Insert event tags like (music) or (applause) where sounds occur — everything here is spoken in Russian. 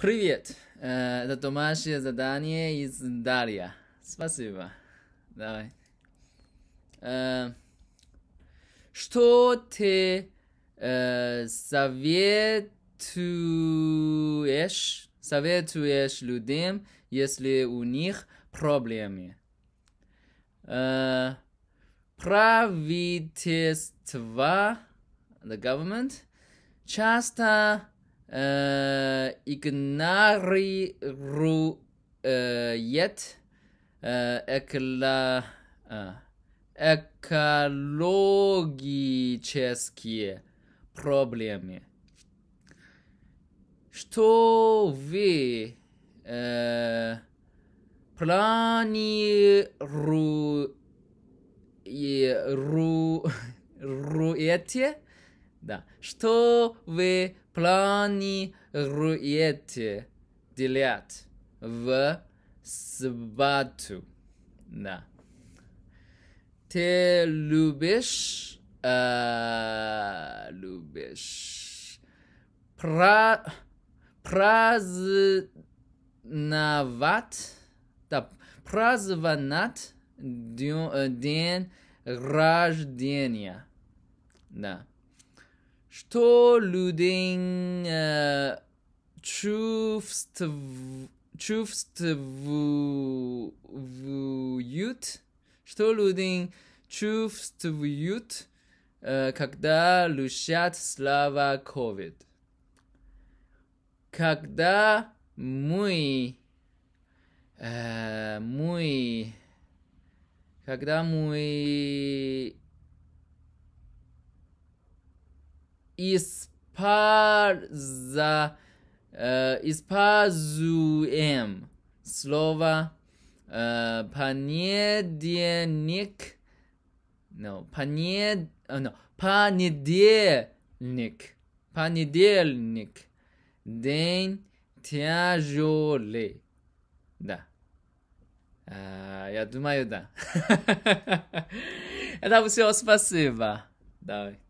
Привет. Это домашнее задание из Дарья. Спасибо. Давай. Что ты советуешь, советуешь людям, если у них проблемы? Правительство, the government, часто э, игнорирует э, э, экологические проблемы. Что вы э, планируете? Да. Что вы планируете делать в субботу? Да. Ты любишь... Э, любишь... Про... Праздновать... Да, праздновать день, э, день рождения. Да что люди э, чувствуют, что люди чувствуют, э, когда лучат слава COVID. Когда мы, э, мы, когда мы испарза, э, испазуем. Слово э, понедельник. No, понед... Uh, no, понедельник. Понедельник. День тяжелый. Да. А, я думаю, да. (laughs) Это все, спасибо. Давай.